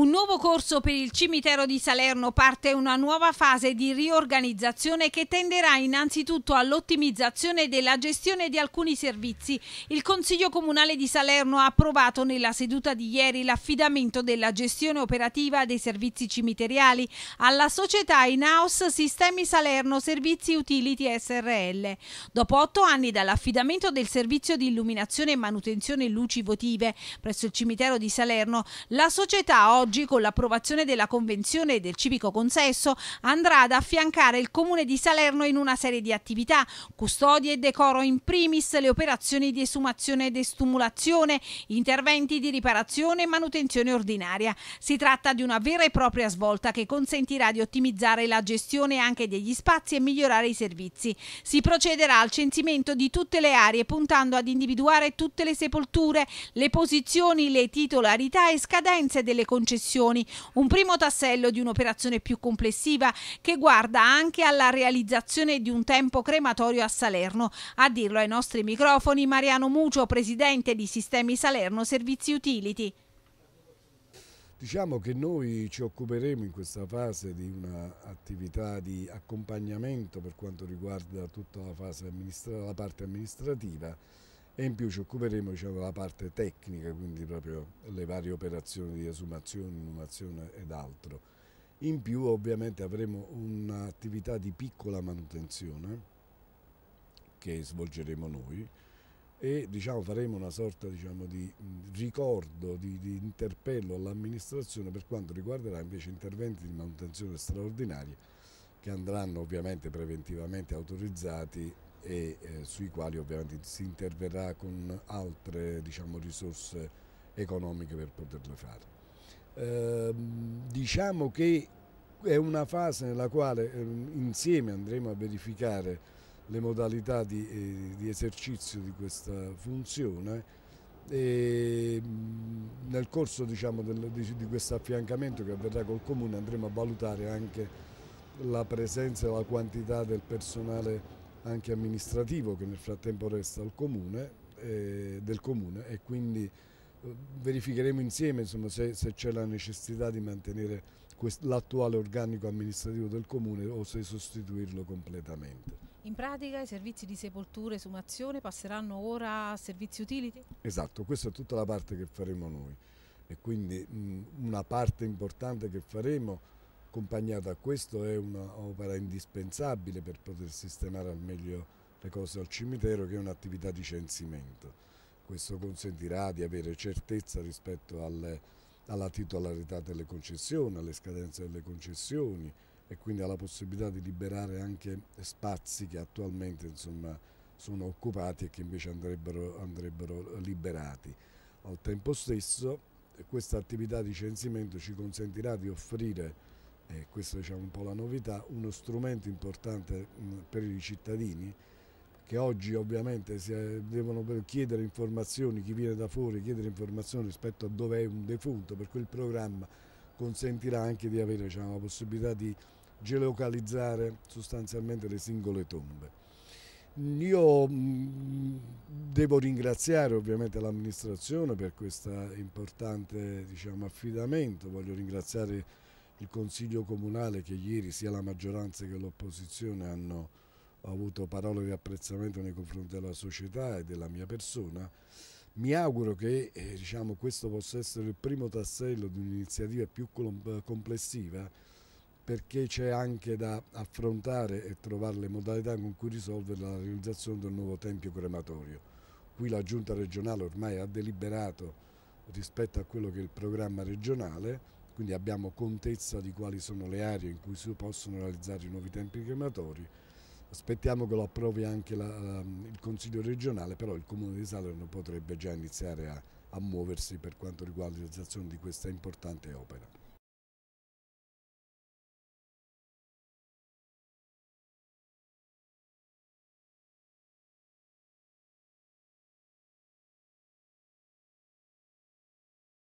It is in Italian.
Un nuovo corso per il cimitero di Salerno parte una nuova fase di riorganizzazione che tenderà innanzitutto all'ottimizzazione della gestione di alcuni servizi. Il Consiglio Comunale di Salerno ha approvato nella seduta di ieri l'affidamento della gestione operativa dei servizi cimiteriali alla società in-house Sistemi Salerno Servizi Utility SRL. Dopo otto anni dall'affidamento del servizio di illuminazione e manutenzione luci votive presso il cimitero di Salerno, la società oggi oggi, con l'approvazione della convenzione e del civico consesso, andrà ad affiancare il Comune di Salerno in una serie di attività, custodie e decoro in primis, le operazioni di esumazione ed estumulazione, interventi di riparazione e manutenzione ordinaria. Si tratta di una vera e propria svolta che consentirà di ottimizzare la gestione anche degli spazi e migliorare i servizi. Si procederà al censimento di tutte le aree puntando ad individuare tutte le sepolture, le posizioni, le titolarità e scadenze delle concessioni concessioni, un primo tassello di un'operazione più complessiva che guarda anche alla realizzazione di un tempo crematorio a Salerno. A dirlo ai nostri microfoni Mariano Mucio, presidente di Sistemi Salerno Servizi Utility. Diciamo che noi ci occuperemo in questa fase di un'attività di accompagnamento per quanto riguarda tutta la, la parte amministrativa e in più ci occuperemo diciamo, della parte tecnica, quindi proprio le varie operazioni di esumazione, inumazione ed altro. In più ovviamente avremo un'attività di piccola manutenzione che svolgeremo noi e diciamo, faremo una sorta diciamo, di ricordo, di, di interpello all'amministrazione per quanto riguarderà invece interventi di manutenzione straordinaria che andranno ovviamente preventivamente autorizzati e eh, sui quali ovviamente si interverrà con altre diciamo, risorse economiche per poterle fare. Eh, diciamo che è una fase nella quale eh, insieme andremo a verificare le modalità di, eh, di esercizio di questa funzione e ehm, nel corso diciamo, del, di, di questo affiancamento che avverrà col Comune andremo a valutare anche la presenza e la quantità del personale anche amministrativo che nel frattempo resta al comune, eh, del comune e quindi eh, verificheremo insieme insomma, se, se c'è la necessità di mantenere l'attuale organico amministrativo del comune o se sostituirlo completamente. In pratica i servizi di sepoltura e sumazione passeranno ora a servizi utility? Esatto, questa è tutta la parte che faremo noi e quindi mh, mm, una parte importante che faremo accompagnata. Questo è un'opera indispensabile per poter sistemare al meglio le cose al cimitero che è un'attività di censimento. Questo consentirà di avere certezza rispetto alle, alla titolarità delle concessioni, alle scadenze delle concessioni e quindi alla possibilità di liberare anche spazi che attualmente insomma, sono occupati e che invece andrebbero, andrebbero liberati. Al tempo stesso questa attività di censimento ci consentirà di offrire eh, questa è diciamo, un po' la novità, uno strumento importante mh, per i cittadini che oggi ovviamente si, eh, devono chiedere informazioni, chi viene da fuori chiedere informazioni rispetto a dove è un defunto, per cui il programma consentirà anche di avere diciamo, la possibilità di geolocalizzare sostanzialmente le singole tombe. Io devo ringraziare ovviamente l'amministrazione per questo importante diciamo, affidamento, voglio ringraziare il Consiglio Comunale che ieri sia la maggioranza che l'opposizione hanno avuto parole di apprezzamento nei confronti della società e della mia persona. Mi auguro che eh, diciamo, questo possa essere il primo tassello di un'iniziativa più complessiva perché c'è anche da affrontare e trovare le modalità con cui risolvere la realizzazione del nuovo tempio crematorio. Qui la giunta regionale ormai ha deliberato rispetto a quello che è il programma regionale, quindi abbiamo contezza di quali sono le aree in cui si possono realizzare i nuovi tempi crematori. Aspettiamo che lo approvi anche la, ehm, il Consiglio regionale, però il Comune di Salerno potrebbe già iniziare a, a muoversi per quanto riguarda la realizzazione di questa importante opera.